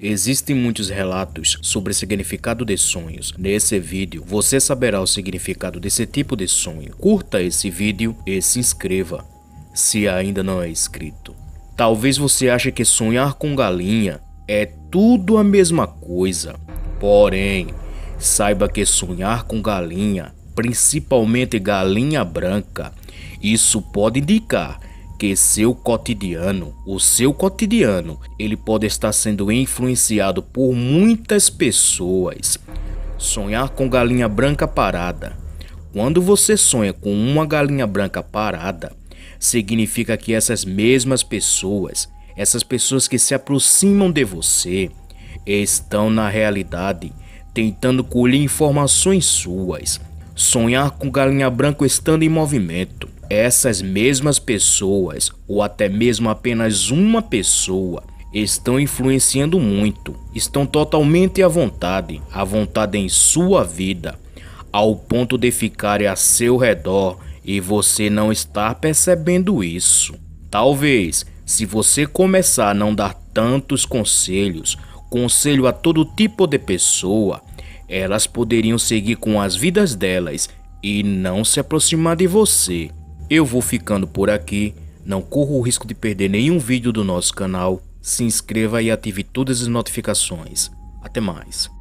Existem muitos relatos sobre o significado de sonhos. Nesse vídeo, você saberá o significado desse tipo de sonho. Curta esse vídeo e se inscreva, se ainda não é inscrito. Talvez você ache que sonhar com galinha é tudo a mesma coisa. Porém, saiba que sonhar com galinha, principalmente galinha branca, isso pode indicar porque seu cotidiano, o seu cotidiano, ele pode estar sendo influenciado por muitas pessoas. Sonhar com galinha branca parada. Quando você sonha com uma galinha branca parada, significa que essas mesmas pessoas, essas pessoas que se aproximam de você, estão na realidade tentando colher informações suas. Sonhar com galinha branca estando em movimento essas mesmas pessoas, ou até mesmo apenas uma pessoa, estão influenciando muito, estão totalmente à vontade, à vontade em sua vida, ao ponto de ficarem a seu redor e você não estar percebendo isso. Talvez, se você começar a não dar tantos conselhos, conselho a todo tipo de pessoa, elas poderiam seguir com as vidas delas e não se aproximar de você. Eu vou ficando por aqui, não corra o risco de perder nenhum vídeo do nosso canal, se inscreva e ative todas as notificações. Até mais.